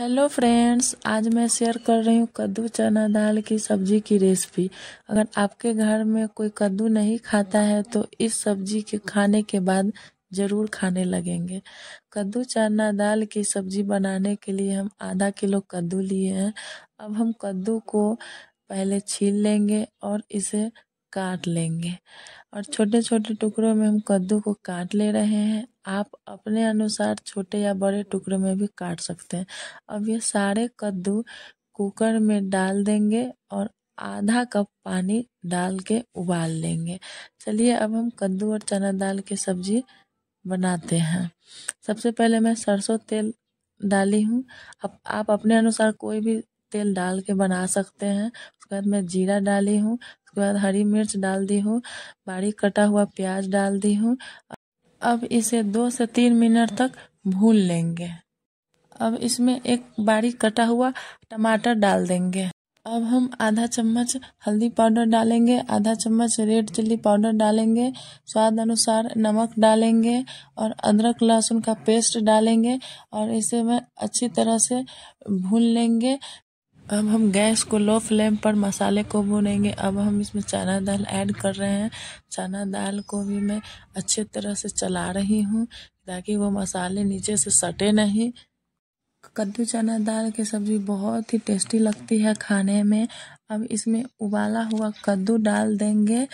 hello friends आज मैं share कर रही हूँ कद्दू चना दाल की सब्जी की रेसिपी अगर आपके घर में कोई कद्दू नहीं खाता है तो इस सब्जी के खाने के बाद ज़रूर खाने लगेंगे कद्दू चना दाल की सब्जी बनाने के लिए हम आधा किलो कद्दू लिए हैं अब हम कद्दू को पहले छील लेंगे और इसे काट लेंगे और छोटे छोटे टुकड़ों में हम कद्दू को काट ले रहे हैं आप अपने अनुसार छोटे या बड़े टुकड़ों में भी काट सकते हैं अब ये सारे कद्दू कुकर में डाल देंगे और आधा कप पानी डाल के उबाल लेंगे चलिए अब हम कद्दू और चना दाल की सब्जी बनाते हैं सबसे पहले मैं सरसों तेल डाली हूँ अब आप अपने अनुसार कोई भी तेल डाल के बना सकते हैं उसके बाद मैं जीरा डाली हूँ उसके बाद हरी मिर्च डाल दी हूँ बारीक कटा हुआ प्याज डाल दी हूँ अब इसे दो से तीन मिनट तक भून लेंगे अब इसमें एक बारीक कटा हुआ टमाटर डाल देंगे अब हम आधा चम्मच हल्दी पाउडर डालेंगे आधा चम्मच रेड चिल्ली पाउडर डालेंगे स्वाद अनुसार नमक डालेंगे और अदरक लहसुन का पेस्ट डालेंगे और इसे मैं अच्छी तरह से भून लेंगे अब हम गैस को लो फ्लेम पर मसाले को भूनेंगे अब हम इसमें चना दाल ऐड कर रहे हैं चना दाल को भी मैं अच्छे तरह से चला रही हूँ ताकि वो मसाले नीचे से सटे नहीं कद्दू चना दाल की सब्ज़ी बहुत ही टेस्टी लगती है खाने में अब इसमें उबाला हुआ कद्दू डाल देंगे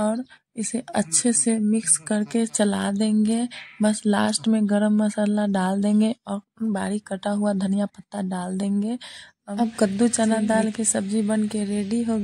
और इसे अच्छे से मिक्स करके चला देंगे बस लास्ट में गरम मसाला डाल देंगे और बारीक कटा हुआ धनिया पत्ता डाल देंगे अब कद्दू चना दाल की सब्जी बन के रेडी हो गई